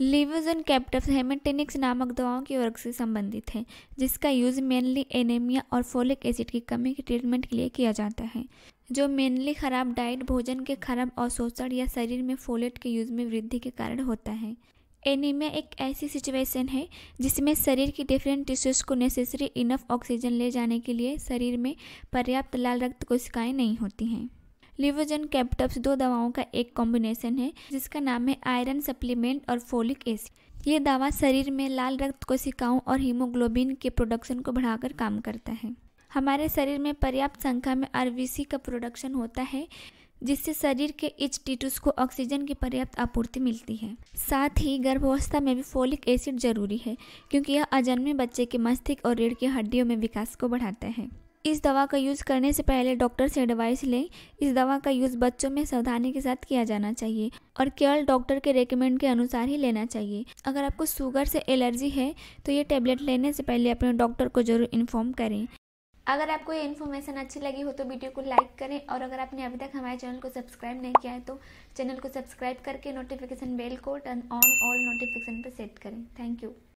leaves and captors haematinics नामक दवाओं की वर्ग से संबंधित है जिसका यूज़ मेनली एनीमिया और फोलिक एसिड की कमी के ट्रीटमेंट के लिए किया जाता है जो मेनली खराब डाइट भोजन के खराब अवशोषण या शरीर में फोलेट के यूज़ में वृद्धि के कारण होता है एनीमिया एक ऐसी सिचुएशन है जिसमें शरीर की डिफरेंट टिश्यूज को नेसेसरी इनफ ऑक्सीजन ले जाने के लिए शरीर में पर्याप्त लाल रक्त कोशिकाएं नहीं होती हैं लिवोजन कैप्टप्स दो दवाओं का एक कॉम्बिनेशन है जिसका नाम है आयरन सप्लीमेंट और फोलिक एसिड ये दवा शरीर में लाल रक्त कोशिकाओं और हीमोग्लोबिन के प्रोडक्शन को बढ़ाकर काम करता है हमारे शरीर में पर्याप्त संख्या में आरवीसी का प्रोडक्शन होता है जिससे शरीर के इच टीटूस को ऑक्सीजन की पर्याप्त आपूर्ति मिलती है साथ ही गर्भावस्था में भी फोलिक एसिड जरूरी है क्योंकि यह अजन्मे बच्चे के मस्तिष्क और रीढ़ की हड्डियों में विकास को बढ़ाता है इस दवा का यूज़ करने से पहले डॉक्टर से एडवाइस लें इस दवा का यूज़ बच्चों में सावधानी के साथ किया जाना चाहिए और केवल डॉक्टर के रिकमेंड के अनुसार ही लेना चाहिए अगर आपको शुगर से एलर्जी है तो ये टेबलेट लेने से पहले अपने डॉक्टर को ज़रूर इन्फॉर्म करें अगर आपको ये इन्फॉर्मेशन अच्छी लगी हो तो वीडियो को लाइक करें और अगर आपने अभी तक हमारे चैनल को सब्सक्राइब नहीं किया है तो चैनल को सब्सक्राइब करके नोटिफिकेशन बेल को टर्न ऑन ऑल नोटिफिकेशन पर सेट करें थैंक यू